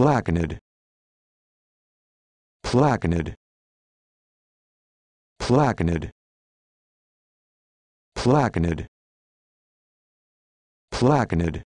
Placanid. Placanid. Placanid. Placanid. Placanid.